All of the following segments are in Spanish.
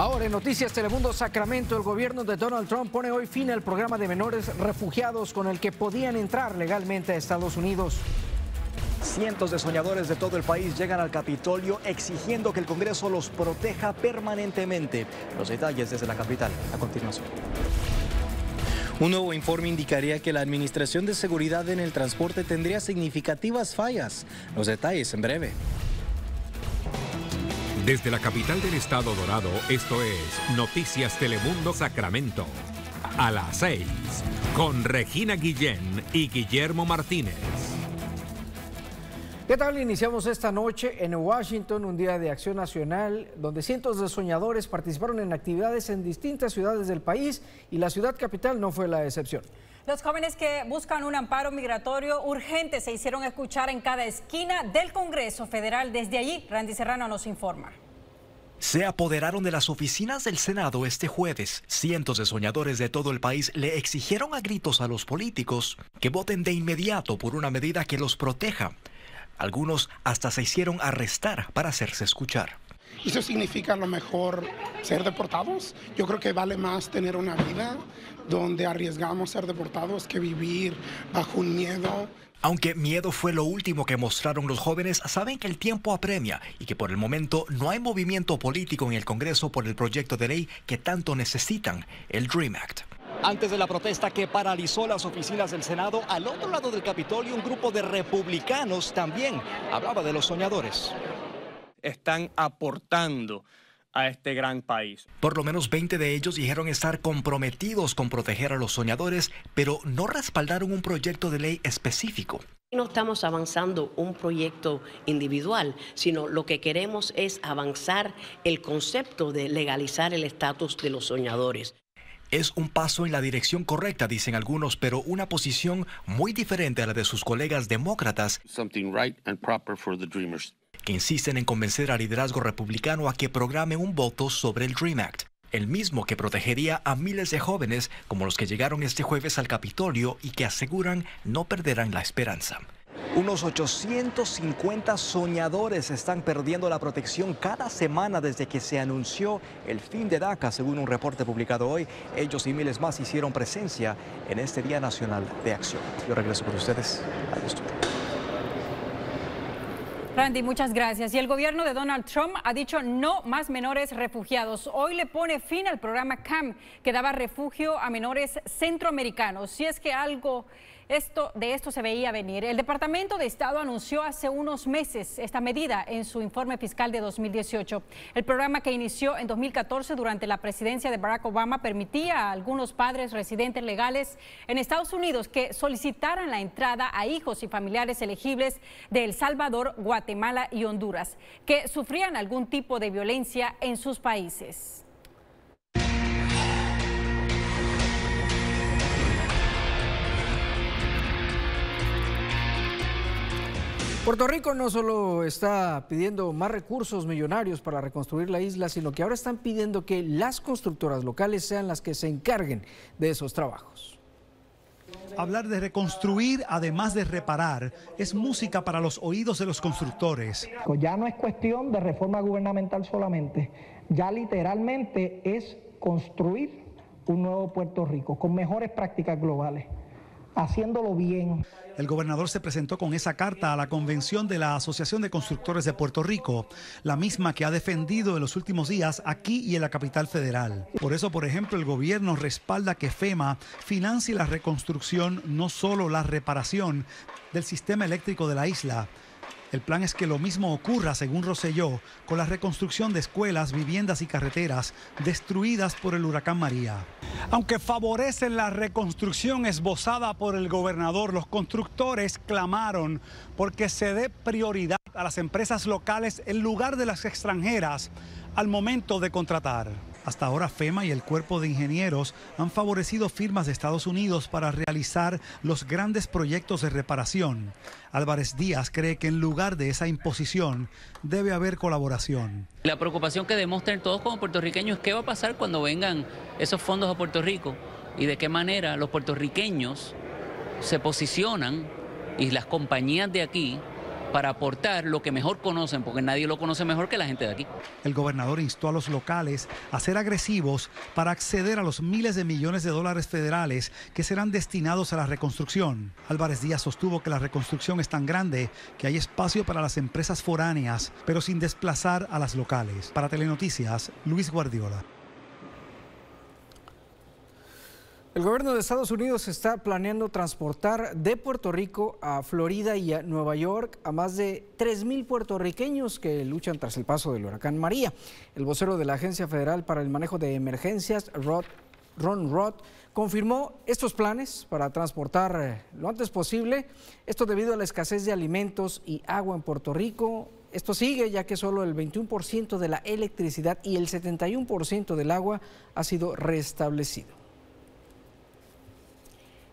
Ahora en Noticias Telemundo Sacramento, el gobierno de Donald Trump pone hoy fin al programa de menores refugiados con el que podían entrar legalmente a Estados Unidos. Cientos de soñadores de todo el país llegan al Capitolio exigiendo que el Congreso los proteja permanentemente. Los detalles desde la capital a continuación. Un nuevo informe indicaría que la Administración de Seguridad en el Transporte tendría significativas fallas. Los detalles en breve. Desde la capital del estado Dorado, esto es Noticias Telemundo Sacramento. A las 6, con Regina Guillén y Guillermo Martínez. ¿Qué tal? Iniciamos esta noche en Washington un día de acción nacional donde cientos de soñadores participaron en actividades en distintas ciudades del país y la ciudad capital no fue la excepción. Los jóvenes que buscan un amparo migratorio urgente se hicieron escuchar en cada esquina del Congreso Federal. Desde allí, Randy Serrano nos informa. Se apoderaron de las oficinas del Senado este jueves. Cientos de soñadores de todo el país le exigieron a gritos a los políticos que voten de inmediato por una medida que los proteja. Algunos hasta se hicieron arrestar para hacerse escuchar eso significa a lo mejor ser deportados. Yo creo que vale más tener una vida donde arriesgamos ser deportados que vivir bajo un miedo. Aunque miedo fue lo último que mostraron los jóvenes, saben que el tiempo apremia y que por el momento no hay movimiento político en el Congreso por el proyecto de ley que tanto necesitan, el DREAM Act. Antes de la protesta que paralizó las oficinas del Senado, al otro lado del Capitolio un grupo de republicanos también hablaba de los soñadores están aportando a este gran país. Por lo menos 20 de ellos dijeron estar comprometidos con proteger a los soñadores, pero no respaldaron un proyecto de ley específico. No estamos avanzando un proyecto individual, sino lo que queremos es avanzar el concepto de legalizar el estatus de los soñadores. Es un paso en la dirección correcta, dicen algunos, pero una posición muy diferente a la de sus colegas demócratas. Something right and proper for the dreamers insisten en convencer al liderazgo republicano a que programe un voto sobre el Dream Act, el mismo que protegería a miles de jóvenes como los que llegaron este jueves al Capitolio y que aseguran no perderán la esperanza. Unos 850 soñadores están perdiendo la protección cada semana desde que se anunció el fin de DACA, según un reporte publicado hoy. Ellos y miles más hicieron presencia en este Día Nacional de Acción. Yo regreso por ustedes. Adiós. Randy, muchas gracias. Y el gobierno de Donald Trump ha dicho no más menores refugiados. Hoy le pone fin al programa CAM, que daba refugio a menores centroamericanos. Si es que algo esto, de esto se veía venir. El Departamento de Estado anunció hace unos meses esta medida en su informe fiscal de 2018. El programa que inició en 2014 durante la presidencia de Barack Obama permitía a algunos padres residentes legales en Estados Unidos que solicitaran la entrada a hijos y familiares elegibles de El Salvador, Guatemala y Honduras, que sufrían algún tipo de violencia en sus países. Puerto Rico no solo está pidiendo más recursos millonarios para reconstruir la isla, sino que ahora están pidiendo que las constructoras locales sean las que se encarguen de esos trabajos. Hablar de reconstruir, además de reparar, es música para los oídos de los constructores. Ya no es cuestión de reforma gubernamental solamente, ya literalmente es construir un nuevo Puerto Rico con mejores prácticas globales haciéndolo bien. El gobernador se presentó con esa carta a la convención de la Asociación de Constructores de Puerto Rico, la misma que ha defendido en los últimos días aquí y en la capital federal. Por eso, por ejemplo, el gobierno respalda que FEMA financie la reconstrucción, no solo la reparación del sistema eléctrico de la isla. El plan es que lo mismo ocurra, según Roselló, con la reconstrucción de escuelas, viviendas y carreteras destruidas por el huracán María. Aunque favorecen la reconstrucción esbozada por el gobernador, los constructores clamaron porque se dé prioridad a las empresas locales en lugar de las extranjeras al momento de contratar. Hasta ahora FEMA y el Cuerpo de Ingenieros han favorecido firmas de Estados Unidos para realizar los grandes proyectos de reparación. Álvarez Díaz cree que en lugar de esa imposición debe haber colaboración. La preocupación que demuestran todos como puertorriqueños es qué va a pasar cuando vengan esos fondos a Puerto Rico y de qué manera los puertorriqueños se posicionan y las compañías de aquí para aportar lo que mejor conocen, porque nadie lo conoce mejor que la gente de aquí. El gobernador instó a los locales a ser agresivos para acceder a los miles de millones de dólares federales que serán destinados a la reconstrucción. Álvarez Díaz sostuvo que la reconstrucción es tan grande que hay espacio para las empresas foráneas, pero sin desplazar a las locales. Para Telenoticias, Luis Guardiola. El gobierno de Estados Unidos está planeando transportar de Puerto Rico a Florida y a Nueva York a más de 3.000 puertorriqueños que luchan tras el paso del huracán María. El vocero de la Agencia Federal para el Manejo de Emergencias, Ron Roth, confirmó estos planes para transportar eh, lo antes posible, esto debido a la escasez de alimentos y agua en Puerto Rico. Esto sigue ya que solo el 21% de la electricidad y el 71% del agua ha sido restablecido.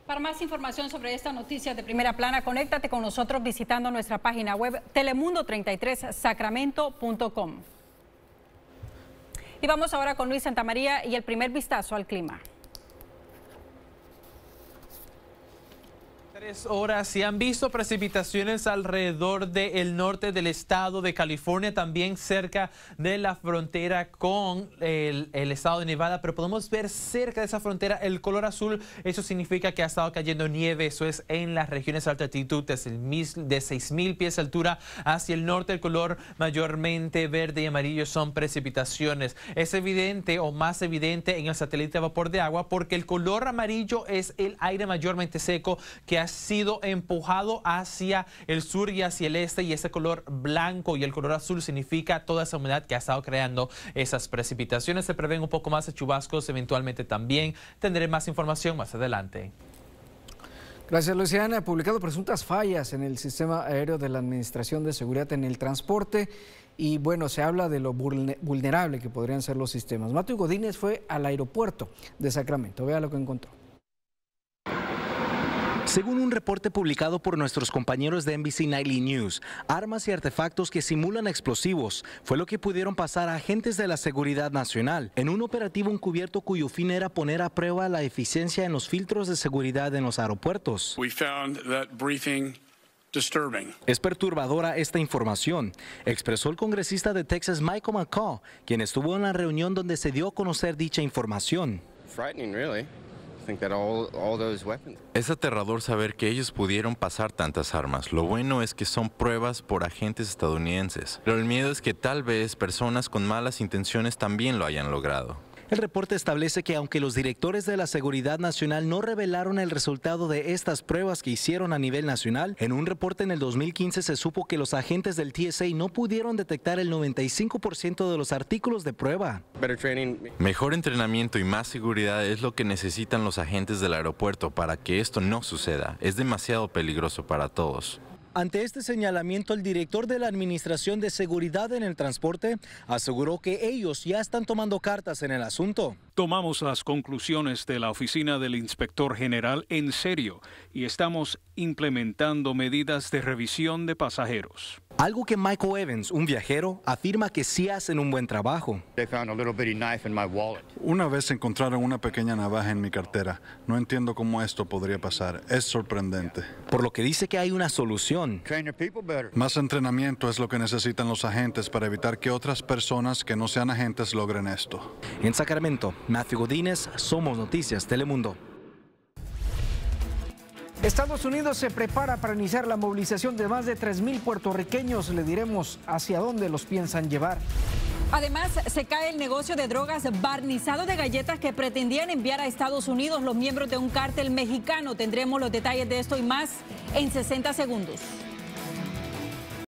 Para más información sobre esta noticia de primera plana, conéctate con nosotros visitando nuestra página web telemundo33sacramento.com. Y vamos ahora con Luis Santamaría y el primer vistazo al clima. Tres horas se han visto precipitaciones alrededor del norte del estado de California, también cerca de la frontera con el, estado de Nevada, pero podemos ver cerca de esa frontera el color azul. Eso significa que ha estado cayendo nieve, eso es en las regiones de alta altitud, de 6.000 pies de altura hacia el norte. El color mayormente verde y amarillo son precipitaciones. Es evidente o más evidente en el satélite de vapor de agua porque el color amarillo es el aire mayormente seco que ha sido empujado hacia el sur y hacia el este y ese color blanco y el color azul significa toda esa humedad que ha estado creando esas precipitaciones. Se prevén un poco más de chubascos eventualmente también. Tendré más información más adelante. Gracias, Luciana. Ha Publicado presuntas fallas en el sistema aéreo de la Administración de Seguridad en el Transporte. Y bueno, se habla de lo vulnerable que podrían ser los sistemas. Mateo Godínez fue al aeropuerto de Sacramento. Vea lo que encontró. Según un reporte publicado por nuestros compañeros de NBC Nightly News, armas y artefactos que simulan explosivos fue lo que pudieron pasar a agentes de la Seguridad Nacional en un operativo encubierto cuyo fin era poner a prueba la eficiencia en los filtros de seguridad en los aeropuertos. es perturbadora esta información, expresó el congresista de Texas Michael McCaw, quien estuvo en la reunión donde se dio a conocer dicha información. Es aterrador saber que ellos pudieron pasar tantas armas. Lo bueno es que son pruebas por agentes estadounidenses. Pero el miedo es que tal vez personas con malas intenciones también lo hayan logrado. El reporte establece que aunque los directores de la Seguridad Nacional no revelaron el resultado de estas pruebas que hicieron a nivel nacional, en un reporte en el 2015 se supo que los agentes del TSA no pudieron detectar el 95% de los artículos de prueba. Mejor entrenamiento y más seguridad es lo que necesitan los agentes del aeropuerto para que esto no suceda. Es demasiado peligroso para todos. Ante este señalamiento, el director de la Administración de Seguridad en el Transporte aseguró que ellos ya están tomando cartas en el asunto. Tomamos las conclusiones de la Oficina del Inspector General en serio y estamos implementando medidas de revisión de pasajeros. Algo que Michael Evans, un viajero, afirma que sí hacen un buen trabajo. Una vez encontraron una pequeña navaja en mi cartera. No entiendo cómo esto podría pasar. Es sorprendente. Por lo que dice que hay una solución. Más entrenamiento es lo que necesitan los agentes para evitar que otras personas que no sean agentes logren esto. En Sacramento, Matthew Godínez, Somos Noticias Telemundo. Estados Unidos se prepara para iniciar la movilización de más de 3.000 puertorriqueños. Le diremos hacia dónde los piensan llevar. Además, se cae el negocio de drogas barnizado de galletas que pretendían enviar a Estados Unidos los miembros de un cártel mexicano. Tendremos los detalles de esto y más en 60 segundos.